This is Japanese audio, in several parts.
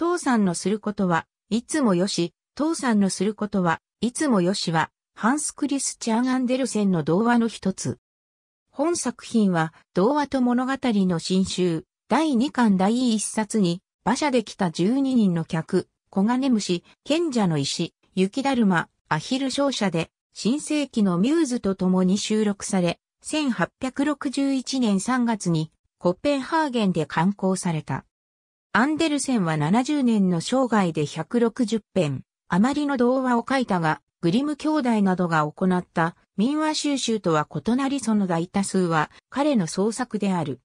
父さんのすることは、いつもよし、父さんのすることは、いつもよしは、ハンス・クリス・チャーガンデルセンの童話の一つ。本作品は、童話と物語の新集、第2巻第1冊に、馬車で来た12人の客、小金虫、賢者の石、雪だるま、アヒル商社で、新世紀のミューズと共に収録され、1861年3月にコッペンハーゲンで刊行された。アンデルセンは70年の生涯で160編、余りの童話を書いたが、グリム兄弟などが行った民話収集とは異なりその大多数は彼の創作である。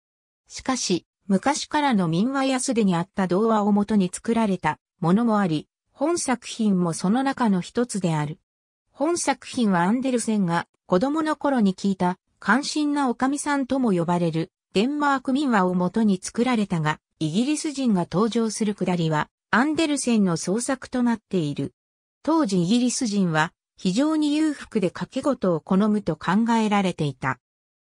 しかし、昔からの民話やすでにあった童話をもとに作られたものもあり、本作品もその中の一つである。本作品はアンデルセンが子供の頃に聞いた関心なおかみさんとも呼ばれるデンマーク民話をもとに作られたが、イギリス人が登場するくだりは、アンデルセンの創作となっている。当時イギリス人は、非常に裕福で掛け事を好むと考えられていた。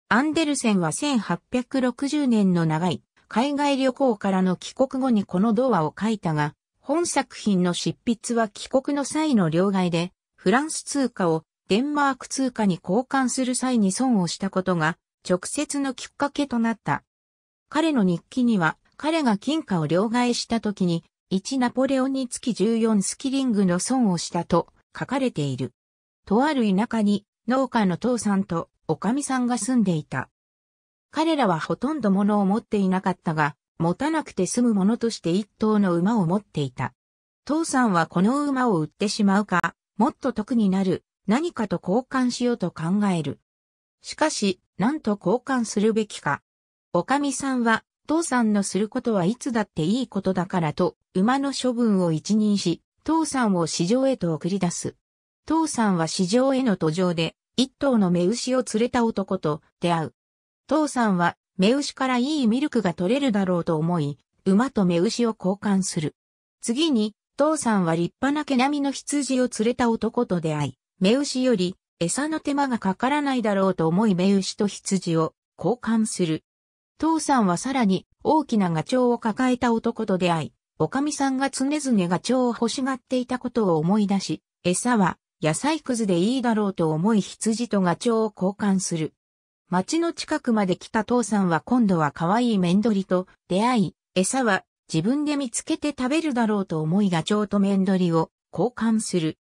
アンデルセンは1860年の長い海外旅行からの帰国後にこの童話を書いたが、本作品の執筆は帰国の際の両替で、フランス通貨をデンマーク通貨に交換する際に損をしたことが、直接のきっかけとなった。彼の日記には、彼が金貨を両替した時に、1ナポレオンにつき14スキリングの損をしたと書かれている。とある田舎に農家の父さんとおかみさんが住んでいた。彼らはほとんど物を持っていなかったが、持たなくて済むものとして一頭の馬を持っていた。父さんはこの馬を売ってしまうか、もっと得になる、何かと交換しようと考える。しかし、何と交換するべきか。おかみさんは、父さんのすることはいつだっていいことだからと、馬の処分を一任し、父さんを市場へと送り出す。父さんは市場への途上で、一頭の目牛を連れた男と出会う。父さんは、目牛からいいミルクが取れるだろうと思い、馬と目牛を交換する。次に、父さんは立派な毛並みの羊を連れた男と出会い、目牛より餌の手間がかからないだろうと思い目牛と羊を交換する。父さんはさらに大きなガチョウを抱えた男と出会い、おかみさんが常々ガチョウを欲しがっていたことを思い出し、餌は野菜くずでいいだろうと思い羊とガチョウを交換する。町の近くまで来た父さんは今度は可愛いメンドリと出会い、餌は自分で見つけて食べるだろうと思いガチョウとメンドリを交換する。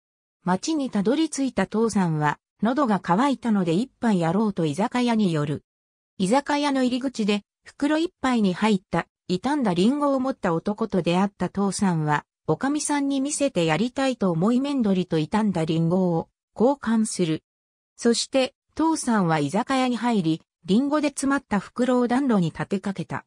町にたどり着いた父さんは喉が渇いたので一杯やろうと居酒屋に寄る。居酒屋の入り口で袋一杯に入った傷んだリンゴを持った男と出会った父さんは、おかみさんに見せてやりたいと思い面取りと傷んだリンゴを交換する。そして父さんは居酒屋に入り、リンゴで詰まった袋を暖炉に立てかけた。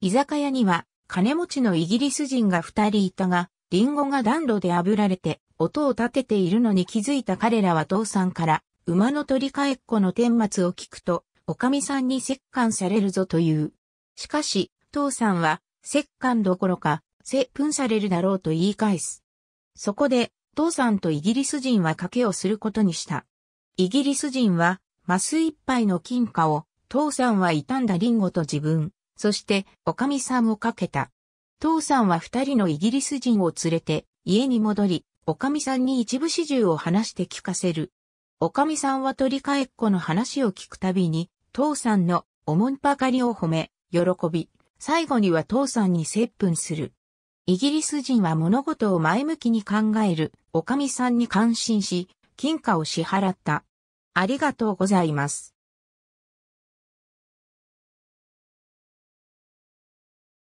居酒屋には金持ちのイギリス人が二人いたが、リンゴが暖炉で炙られて音を立てているのに気づいた彼らは父さんから馬の取り替えっこの天末を聞くと、おかみさんに折棺されるぞという。しかし、父さんは、折檻どころか、接吻されるだろうと言い返す。そこで、父さんとイギリス人は賭けをすることにした。イギリス人は、マス一杯の金貨を、父さんは傷んだリンゴと自分、そして、おかみさんをかけた。父さんは二人のイギリス人を連れて、家に戻り、おかみさんに一部始終を話して聞かせる。おかみさんは取り替えっこの話を聞くたびに、父さんのおもんぱかりを褒め、喜び、最後には父さんに接吻する。イギリス人は物事を前向きに考える、おかみさんに感心し、金貨を支払った。ありがとうございます。